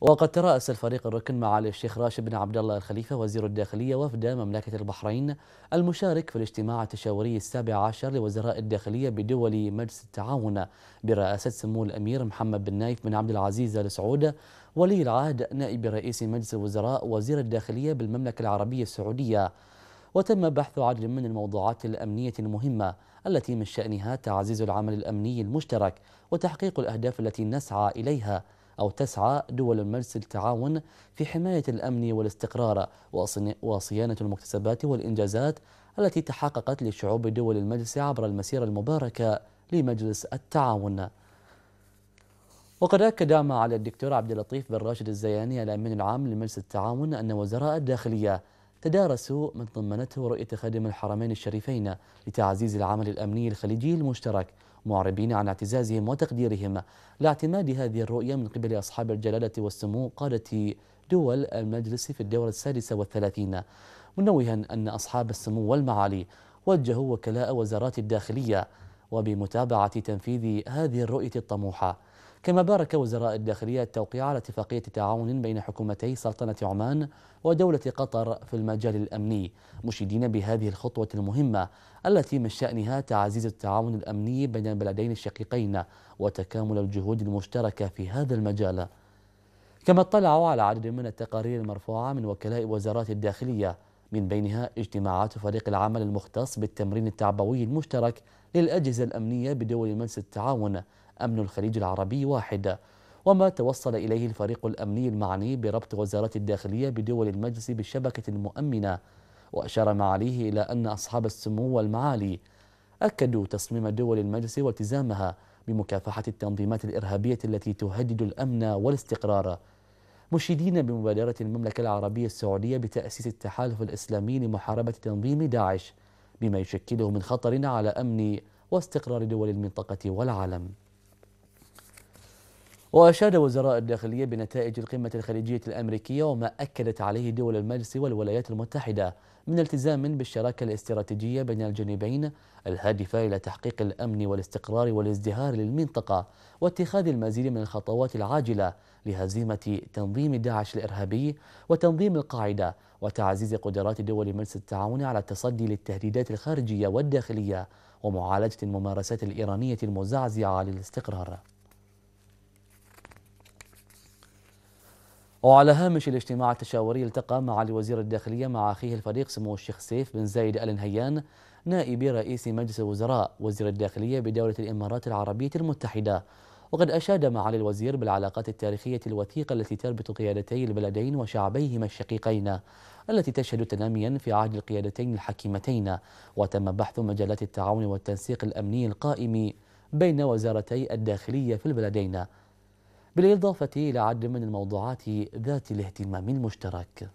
وقد ترأس الفريق الركن معالي الشيخ راشد بن عبد الله الخليفة وزير الداخلية وفد مملكة البحرين المشارك في الاجتماع التشاوري السابع عشر لوزراء الداخلية بدول مجلس التعاون برئاسة سمو الأمير محمد بن نايف بن عبد العزيز آل سعود ولي العهد نائب رئيس مجلس الوزراء وزير الداخلية بالمملكة العربية السعودية وتم بحث عدد من الموضوعات الأمنية المهمة التي من شأنها تعزيز العمل الأمني المشترك وتحقيق الأهداف التي نسعى إليها أو تسعى دول المجلس التعاون في حماية الأمن والاستقرار وصيانة المكتسبات والإنجازات التي تحققت لشعوب دول المجلس عبر المسيرة المباركة لمجلس التعاون وقد أكد مع على الدكتور عبد اللطيف بن راشد الزياني الأمين العام لمجلس التعاون أن وزراء الداخلية تدارسوا من ضمنته رؤية خادم الحرمين الشريفين لتعزيز العمل الأمني الخليجي المشترك معربين عن اعتزازهم وتقديرهم لاعتماد هذه الرؤية من قبل أصحاب الجلالة والسمو قادة دول المجلس في الدورة السادسة والثلاثين منوها أن أصحاب السمو والمعالي وجهوا وكلاء وزارات الداخلية وبمتابعة تنفيذ هذه الرؤية الطموحة كما بارك وزراء الداخلية التوقيع على اتفاقية تعاون بين حكومتي سلطنة عمان ودولة قطر في المجال الأمني مشيدين بهذه الخطوة المهمة التي من شأنها تعزيز التعاون الأمني بين البلدين الشقيقين وتكامل الجهود المشتركة في هذا المجال كما اطلعوا على عدد من التقارير المرفوعة من وكلاء وزارات الداخلية من بينها اجتماعات فريق العمل المختص بالتمرين التعبوي المشترك للأجهزة الأمنية بدول مجلس التعاون أمن الخليج العربي واحد وما توصل إليه الفريق الأمني المعني بربط وزارة الداخلية بدول المجلس بالشبكة المؤمنة وأشار معاليه إلى أن أصحاب السمو والمعالي أكدوا تصميم دول المجلس والتزامها بمكافحة التنظيمات الإرهابية التي تهدد الأمن والاستقرار مشيدين بمبادرة المملكة العربية السعودية بتأسيس التحالف الإسلامي لمحاربة تنظيم داعش بما يشكله من خطر على أمن واستقرار دول المنطقة والعالم وأشاد وزراء الداخلية بنتائج القمة الخليجية الأمريكية وما أكدت عليه دول المجلس والولايات المتحدة من التزام بالشراكة الاستراتيجية بين الجانبين الهادفة إلى تحقيق الأمن والاستقرار والازدهار للمنطقة واتخاذ المزيد من الخطوات العاجلة لهزيمة تنظيم داعش الإرهابي وتنظيم القاعدة وتعزيز قدرات دول مجلس التعاون على التصدي للتهديدات الخارجية والداخلية ومعالجة الممارسات الإيرانية المزعزعة للاستقرار وعلى هامش الاجتماع التشاوري التقى معالي وزير الداخلية مع أخيه الفريق سمو الشيخ سيف بن زايد آل نهيان نائب رئيس مجلس الوزراء وزير الداخلية بدولة الإمارات العربية المتحدة وقد أشاد معالي الوزير بالعلاقات التاريخية الوثيقة التي تربط قيادتي البلدين وشعبيهما الشقيقين التي تشهد تناميا في عهد القيادتين الحكيمتين وتم بحث مجالات التعاون والتنسيق الأمني القائم بين وزارتي الداخلية في البلدين بالإضافة إلى عدد من الموضوعات ذات الاهتمام المشترك